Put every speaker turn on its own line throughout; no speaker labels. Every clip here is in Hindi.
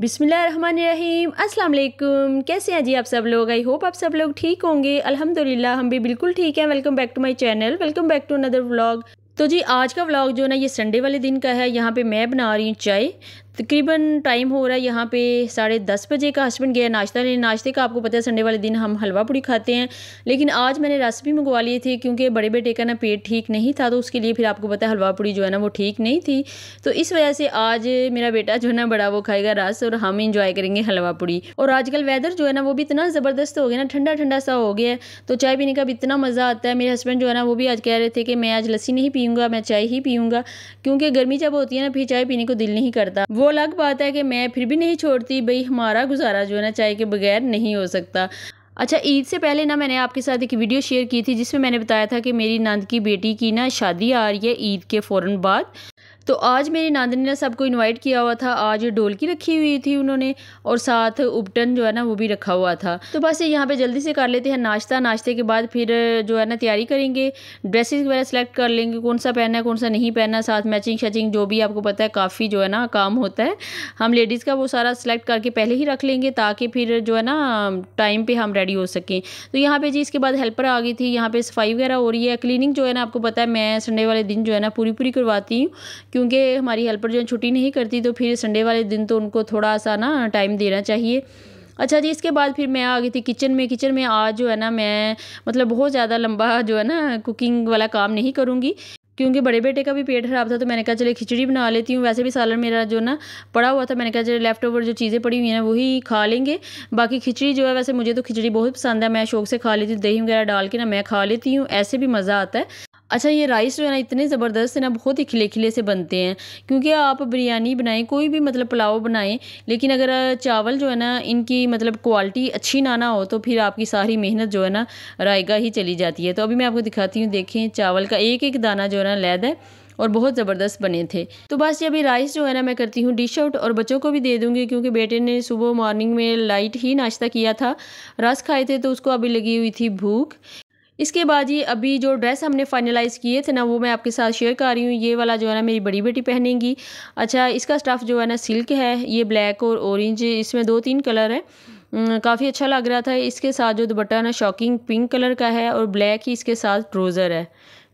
बिसमीम अस्सलाम कैसे हैं जी आप सब लोग आई होप आप सब लोग ठीक होंगे अल्हम्दुलिल्लाह हम भी बिल्कुल ठीक हैं welcome back to my channel welcome back to another vlog तो जी आज का व्लॉग जो ना ये संडे वाले दिन का है यहाँ पे मैं बना रही हूँ चाय तकरीबन टाइम हो रहा है यहाँ पे साढ़े दस बजे का हस्बैंड गया नाश्ता लेने नाश्ते का आपको पता है संडे वाले दिन हम हलवा पूड़ी खाते हैं लेकिन आज मैंने रेसिपी मंगवा ली थी क्योंकि बड़े बेटे का ना पेट ठीक नहीं था तो उसके लिए फिर आपको पता है हलवा पूड़ी जो है ना वो ठीक नहीं थी तो इस वजह से आज मेरा बेटा जो है ना बड़ा वो खाएगा रस और हम इंजॉय करेंगे हलवा पूड़ी और आजकल वेदर जो है ना वो भी इतना ज़बरदस्त हो गया ना ठंडा ठंडा सा हो गया है तो चाय पीने का भी इतना मज़ा आता है मेरे हस्बैंड जो है ना वो भी आज कह रहे थे कि मैं आज लस्सी नहीं पीऊँगा मैं चाय ही पीऊँगा क्योंकि गर्मी जब होती है ना फिर चाय पीने को दिल नहीं करता वो अलग बात है कि मैं फिर भी नहीं छोड़ती भाई हमारा गुजारा जो है ना चाय के बगैर नहीं हो सकता अच्छा ईद से पहले ना मैंने आपके साथ एक वीडियो शेयर की थी जिसमें मैंने बताया था कि मेरी नंद की बेटी की ना शादी आ रही है ईद के फ़ौर बाद तो आज मेरी नांदनी ने सबको इनवाइट किया हुआ था आज ढोलकी रखी हुई थी उन्होंने और साथ उपटन जो है ना वो भी रखा हुआ था तो बस यहाँ पे जल्दी से कर लेते हैं नाश्ता नाश्ते के बाद फिर जो है ना तैयारी करेंगे ड्रेसेस वगैरह सेलेक्ट कर लेंगे कौन सा पहनना है कौन सा नहीं पहनना साथ मैचिंग शैचिंग जो भी आपको पता है काफ़ी जो है ना काम होता है हम लेडीज़ का वो सारा सेलेक्ट करके पहले ही रख लेंगे ताकि फिर जो है ना टाइम पर हम रेडी हो सकें तो यहाँ पर जी इसके बाद हेल्पर आ गई थी यहाँ पर सफाई वगैरह हो रही है क्लिनिंग जो है ना आपको पता है मैं संडे वाले दिन जो है ना पूरी पूरी करवाती हूँ क्योंकि हमारी हेल्पर जो है छुट्टी नहीं करती तो फिर संडे वाले दिन तो उनको थोड़ा सा ना टाइम देना चाहिए अच्छा जी इसके बाद फिर मैं आ गई थी किचन में किचन में आज जो है ना मैं मतलब बहुत ज़्यादा लंबा जो है ना कुकिंग वाला काम नहीं करूँगी क्योंकि बड़े बेटे का भी पेट खराब था तो मैंने कहा चले खिचड़ी बना लेती हूँ वैसे भी सालन मेरा जो ना पड़ा हुआ था मैंने कहा चले लेफ्ट ओवर जो चीज़ें पड़ी हुई हैं वही खा लेंगे बाकी खिचड़ी जो है वैसे मुझे तो खिचड़ी बहुत पसंद है मैं शौक से खा लेती हूँ दही वगैरह डाल के ना मैं खा लेती हूँ ऐसे भी मज़ा आता है अच्छा ये राइस जो है ना इतने ज़बरदस्त है ना बहुत ही खिले खिले से बनते हैं क्योंकि आप बिरयानी बनाएं कोई भी मतलब पुलाव बनाएं लेकिन अगर चावल जो है ना इनकी मतलब क्वालिटी अच्छी ना ना हो तो फिर आपकी सारी मेहनत जो है ना रायगा ही चली जाती है तो अभी मैं आपको दिखाती हूँ देखें चावल का एक एक दाना जो है ना लैद है और बहुत ज़बरदस्त बने थे तो बस ये अभी राइस जो है ना मैं करती हूँ डिश आउट और बच्चों को भी दे दूँगी क्योंकि बेटे ने सुबह मॉर्निंग में लाइट ही नाश्ता किया था रस खाए थे तो उसको अभी लगी हुई थी भूख इसके बाद ये अभी जो ड्रेस हमने फाइनलाइज़ किए थे ना वो मैं आपके साथ शेयर कर रही हूँ ये वाला जो है ना मेरी बड़ी बेटी पहनेंगी अच्छा इसका स्टफ़ जो है ना सिल्क है ये ब्लैक और ऑरेंज इसमें दो तीन कलर है काफ़ी अच्छा लग रहा था इसके साथ जो दुपट्टा ना शॉकिंग पिंक कलर का है और ब्लैक ही इसके साथ ट्रोज़र है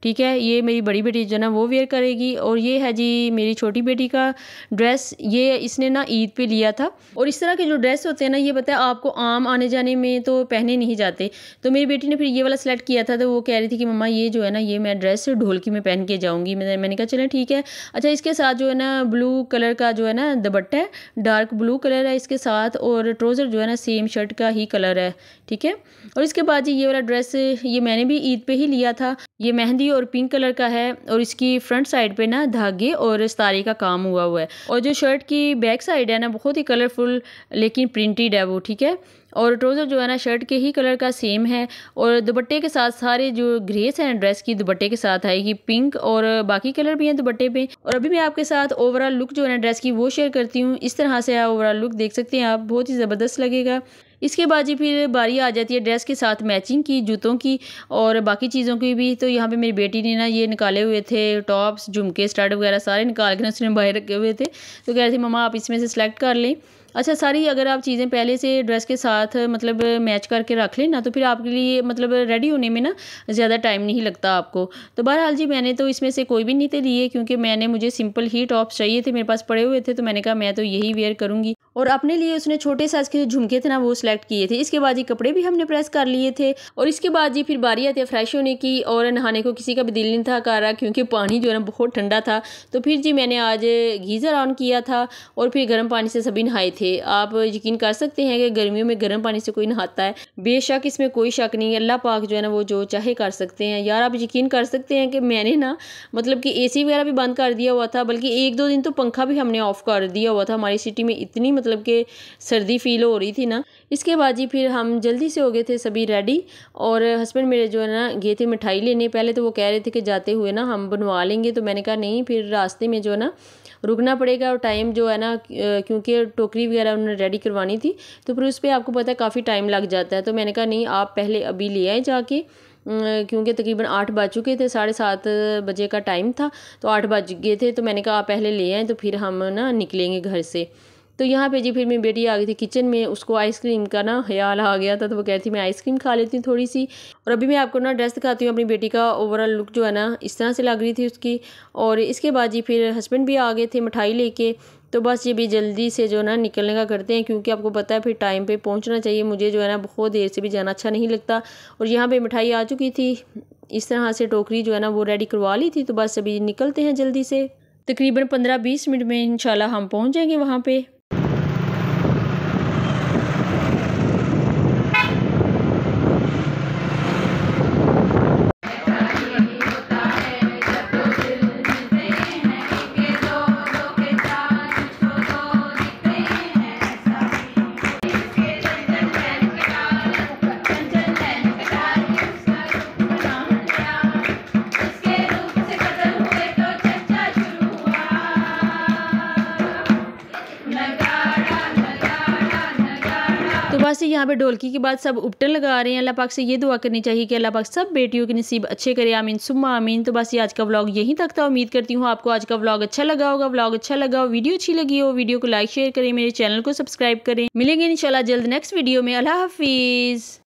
ठीक है ये मेरी बड़ी बेटी जो ना वो वेयर करेगी और ये है जी मेरी छोटी बेटी का ड्रेस ये इसने ना ईद पे लिया था और इस तरह के जो ड्रेस होते हैं ना ये बताया आपको आम आने जाने में तो पहने नहीं जाते तो मेरी बेटी ने फिर ये वाला सेलेक्ट किया था तो वो कह रही थी कि मम्मा ये जो है ना ये मैं ड्रेस ढोलकी में पहन के जाऊँगी मैंने मैंने कहा चलें ठीक है अच्छा इसके साथ जो है ना ब्लू कलर का जो है ना दबट्टा है डार्क ब्लू कलर है इसके साथ और ट्रोज़र जो है ना सेम शर्ट का ही कलर है ठीक है और इसके बाद जी ये वाला ड्रेस ये मैंने भी ईद पर ही लिया था ये मेहंदी और पिंक कलर का है और इसकी फ्रंट साइड पे ना धागे और सितारे का काम हुआ हुआ है और जो शर्ट की बैक साइड है ना बहुत ही कलरफुल लेकिन प्रिंटेड है वो ठीक है और ट्रोज़र जो है ना शर्ट के ही कलर का सेम है और दुपट्टे के साथ सारे जो ग्रेस है ड्रेस की दुपट्टे के साथ आएगी पिंक और बाकी कलर भी हैं दुपट्टे पे और अभी मैं आपके साथ ओवरऑल लुक जो है ना ड्रेस की वो शेयर करती हूँ इस तरह से आप ओवरऑल लुक देख सकते हैं आप बहुत ही ज़बरदस्त लगेगा इसके बाद जी फिर बारी आ जाती है ड्रेस के साथ मैचिंग की जूतों की और बाकी चीज़ों की भी तो यहाँ पे मेरी बेटी ने ना ये निकाले हुए थे टॉप्स झुमके स्टार्ट वगैरह सारे निकाल के ना उसने बाहर रखे हुए थे तो कह रहे थे ममा आप इसमें से सेलेक्ट कर लें अच्छा सारी अगर आप चीज़ें पहले से ड्रेस के साथ मतलब मैच करके रख लें ना तो फिर आपके लिए मतलब रेडी होने में ना ज़्यादा टाइम नहीं लगता आपको तो बहरहाल जी मैंने तो इसमें से कोई भी नहीं थे लिए क्योंकि मैंने मुझे सिंपल ही टॉप्स चाहिए थे मेरे पास पड़े हुए थे तो मैंने कहा मैं तो यही वेयर करूँगी और अपने लिए उसने छोटे साइज़ के जो झुमके थे ना वो सिलेक्ट किए थे इसके बाद जी कपड़े भी हमने प्रेस कर लिए थे और इसके बाद जी फिर बारी आती है फ्रेश होने की और नहाने को किसी का भी दिल नहीं था कर रहा क्योंकि पानी जो है ना बहुत ठंडा था तो फिर जी मैंने आज गीज़र ऑन किया था और फिर गर्म पानी से सभी नहाए थे थे आप यकीन कर सकते हैं कि गर्मियों में गर्म पानी से कोई नहाता है बेशक इसमें कोई शक नहीं है अल्लाह पाक जो है ना वो जो चाहे कर सकते हैं यार आप यकीन कर सकते हैं कि मैंने ना मतलब कि एसी वगैरह भी बंद कर दिया हुआ था बल्कि एक दो दिन तो पंखा भी हमने ऑफ़ कर दिया हुआ था हमारी सिटी में इतनी मतलब कि सर्दी फील हो रही थी ना इसके बाद जी फिर हम जल्दी से हो गए थे सभी रेडी और हस्बैंड मेरे जो है ना गए थे मिठाई लेने पहले तो वो कह रहे थे कि जाते हुए ना हम बनवा लेंगे तो मैंने कहा नहीं फिर रास्ते में जो है ना रुकना पड़ेगा और टाइम जो है ना क्योंकि टोकरी वगैरह उन्होंने रेडी करवानी थी तो फिर उस पर आपको पता है काफ़ी टाइम लग जाता है तो मैंने कहा नहीं आप पहले अभी ले आए जाके क्योंकि तकरीबन आठ बज चुके थे साढ़े सात बजे का टाइम था तो आठ बज गए थे तो मैंने कहा आप पहले ले आए तो फिर हम ना निकलेंगे घर से तो यहाँ पे जी फिर मेरी बेटी आ गई थी किचन में उसको आइसक्रीम का ना ख्याल आ गया था तो वो कहती थी मैं आइसक्रीम खा लेती हूँ थोड़ी सी और अभी मैं आपको ना ड्रेस दिखाती हूँ अपनी बेटी का ओवरऑल लुक जो है ना इस तरह से लग रही थी उसकी और इसके बाद जी फिर हस्बैंड भी आ गए थे मिठाई लेके तो बस ये भी जल्दी से जो है ना निकलने का करते हैं क्योंकि आपको पता है फिर टाइम पर पहुँचना चाहिए मुझे जो है ना बहुत देर से भी जाना अच्छा नहीं लगता और यहाँ पर मिठाई आ चुकी थी इस तरह से टोकरी जो है ना वो रेडी करवा ली थी तो बस अभी निकलते हैं जल्दी से तकरीबन पंद्रह बीस मिनट में इंशाल्लाह हम पहुँच जाएंगे वहाँ पर बस से यहाँ पे ढोलकी के बाद सब उपटन लगा रहे हैं अल्लाह पाक से ये दुआ करनी चाहिए कि अल्लाह पाक सब बेटियों के नसीब अच्छे करे आमीन सुम्मा आमीन तो बस ये आज का व्लॉग यहीं तक था उम्मीद करती हूँ आपको आज का व्लॉग अच्छा लगा होगा व्लॉग अच्छा लगा हो वीडियो अच्छी लगी हो वीडियो को लाइक शेयर करें मेरे चैनल को सब्सक्राइब करें मिलेंगे इंशाल्लाह जल्द नेक्स्ट वीडियो में अल्लाह हाफिज़